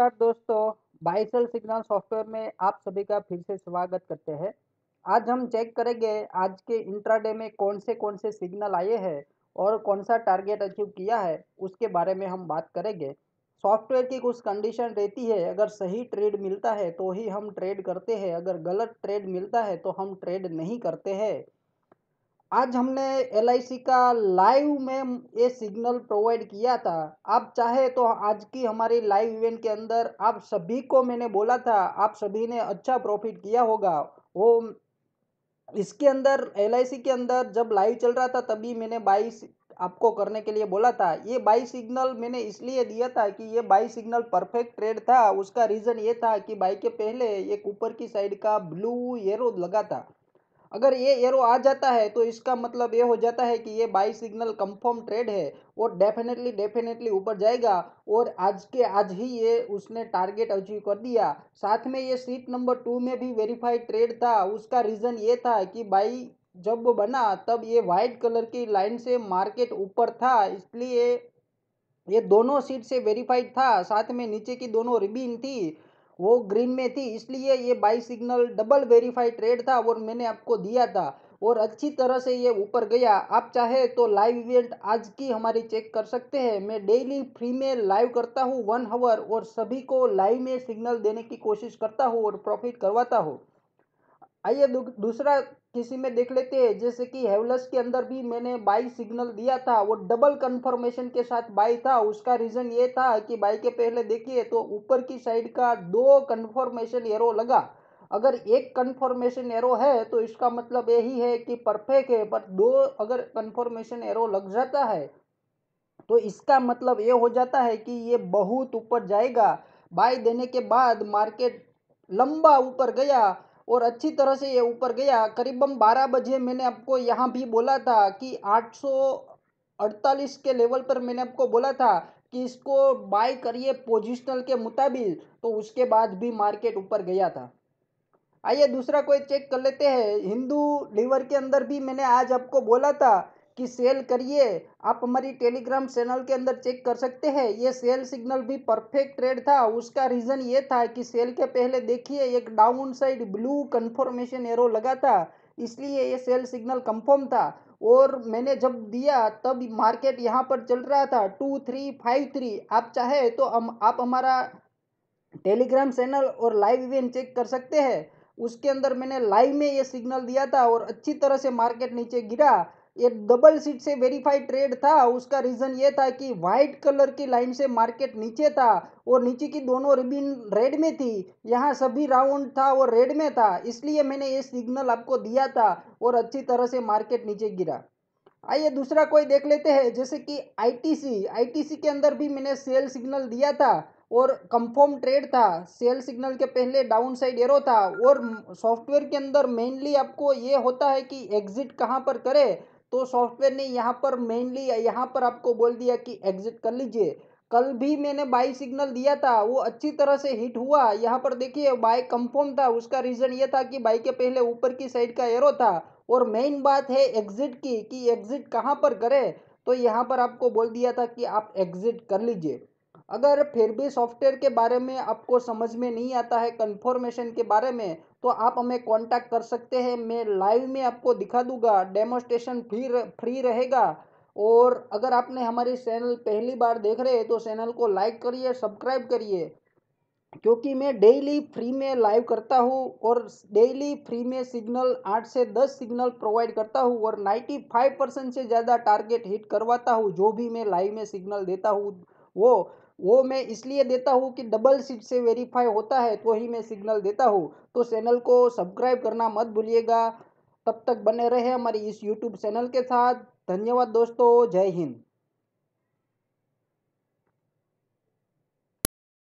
नमस्कार दोस्तों बाइसल signal software में आप सभी का फिर से स्वागत करते हैं आज हम चेक करेंगे आज के इंट्राडे में कौन से कौन से सिग्नल आए हैं और कौन सा टारगेट अचीव किया है उसके बारे में हम बात करेंगे सॉफ्टवेयर की कुछ कंडीशन रहती है अगर सही ट्रेड मिलता है तो ही हम ट्रेड करते हैं अगर गलत ट्रेड मिलता है तो हम ट्रेड नहीं करते हैं आज हमने एल का लाइव में ये सिग्नल प्रोवाइड किया था आप चाहे तो आज की हमारी लाइव इवेंट के अंदर आप सभी को मैंने बोला था आप सभी ने अच्छा प्रॉफिट किया होगा वो इसके अंदर एल के अंदर जब लाइव चल रहा था तभी मैंने बाई आपको करने के लिए बोला था ये बाई सिग्नल मैंने इसलिए दिया था कि ये बाई सिग्नल परफेक्ट ट्रेड था उसका रीज़न ये था कि बाई के पहले एक ऊपर की साइड का ब्लू येरो लगा था अगर ये एरो आ जाता है तो इसका मतलब ये हो जाता है कि ये बाई सिग्नल कंफर्म ट्रेड है और डेफिनेटली डेफिनेटली ऊपर जाएगा और आज के आज ही ये उसने टारगेट अचीव कर दिया साथ में ये सीट नंबर टू में भी वेरीफाइड ट्रेड था उसका रीज़न ये था कि बाई जब बना तब ये वाइट कलर की लाइन से मार्केट ऊपर था इसलिए ये दोनों सीट से वेरीफाइड था साथ में नीचे की दोनों रिबिन थी वो ग्रीन में थी इसलिए ये buy signal double verified trade था और मैंने आपको दिया था और अच्छी तरह से ये ऊपर गया आप चाहे तो लाइव इवेंट आज की हमारी चेक कर सकते हैं मैं डेली फ्री में लाइव करता हूँ वन आवर और सभी को लाइव में सिग्नल देने की कोशिश करता हूँ और प्रॉफिट करवाता हूँ आइए दूसरा किसी में देख लेते हैं जैसे कि हेवलस के अंदर भी मैंने बाई सिग्नल दिया था वो डबल कंफर्मेशन के साथ बाई था उसका रीजन ये था कि बाई के पहले देखिए तो ऊपर की साइड का दो कंफर्मेशन एरो लगा अगर एक कंफर्मेशन एरो है तो इसका मतलब यही है कि परफेक्ट है पर दो अगर कंफर्मेशन एरो लग जाता है तो इसका मतलब ये हो जाता है कि ये बहुत ऊपर जाएगा बाई देने के बाद मार्केट लंबा ऊपर गया और अच्छी तरह से ये ऊपर गया करीबन 12 बजे मैंने आपको यहाँ भी बोला था कि 848 के लेवल पर मैंने आपको बोला था कि इसको बाय करिए पोजिशनल के मुताबिक तो उसके बाद भी मार्केट ऊपर गया था आइए दूसरा कोई चेक कर लेते हैं हिंदू लीवर के अंदर भी मैंने आज आपको बोला था कि सेल करिए आप हमारी टेलीग्राम चैनल के अंदर चेक कर सकते हैं ये सेल सिग्नल भी परफेक्ट ट्रेड था उसका रीज़न ये था कि सेल के पहले देखिए एक down side blue confirmation arrow लगा था इसलिए ये सेल सिग्नल कंफर्म था और मैंने जब दिया तब मार्केट यहाँ पर चल रहा था टू थ्री फाइव थ्री आप चाहे तो हम आप हमारा टेलीग्राम चैनल और लाइव इवेंट चेक कर सकते हैं उसके अंदर मैंने लाइव में ये सिग्नल दिया था और अच्छी तरह से मार्केट नीचे गिरा एक डबल सीट से वेरीफाइड ट्रेड था उसका रीज़न ये था कि व्हाइट कलर की लाइन से मार्केट नीचे था और नीचे की दोनों रिबिन रेड में थी यहाँ सभी राउंड था और रेड में था इसलिए मैंने ये सिग्नल आपको दिया था और अच्छी तरह से मार्केट नीचे गिरा आइए दूसरा कोई देख लेते हैं जैसे कि आईटीसी आईटीसी के अंदर भी मैंने सेल सिग्नल दिया था और कंफर्म ट्रेड था सेल सिग्नल के पहले डाउन साइड एरो था और सॉफ्टवेयर के अंदर मेनली आपको ये होता है कि एग्जिट कहाँ पर करे तो सॉफ्टवेयर ने यहाँ पर मेनली यहाँ पर आपको बोल दिया कि एग्जिट कर लीजिए कल भी मैंने बाई सिग्नल दिया था वो अच्छी तरह से हिट हुआ यहाँ पर देखिए बाई कंफर्म था उसका रीज़न ये था कि बाई के पहले ऊपर की साइड का एरो था और मेन बात है एग्जिट की कि एग्जिट कहाँ पर करें तो यहाँ पर आपको बोल दिया था कि आप एग्जिट कर लीजिए अगर फिर भी सॉफ्टवेयर के बारे में आपको समझ में नहीं आता है कन्फॉर्मेशन के बारे में तो आप हमें कांटेक्ट कर सकते हैं मैं लाइव में आपको दिखा दूंगा डेमोस्ट्रेशन फ्री फ्री रहेगा और अगर आपने हमारी चैनल पहली बार देख रहे हैं तो चैनल को लाइक करिए सब्सक्राइब करिए क्योंकि मैं डेली फ्री में लाइव करता हूँ और डेली फ्री में सिग्नल आठ से दस सिग्नल प्रोवाइड करता हूँ और नाइन्टी फाइव परसेंट से ज़्यादा टारगेट हिट करवाता हूँ जो भी मैं लाइव में सिग्नल देता हूँ वो वो मैं इसलिए देता हूँ कि डबल सीट से वेरीफाई होता है तो ही मैं सिग्नल देता हूँ तो चैनल को सब्सक्राइब करना मत भूलिएगा तब तक बने रहे हमारी इस यूट्यूब चैनल के साथ धन्यवाद दोस्तों जय हिंद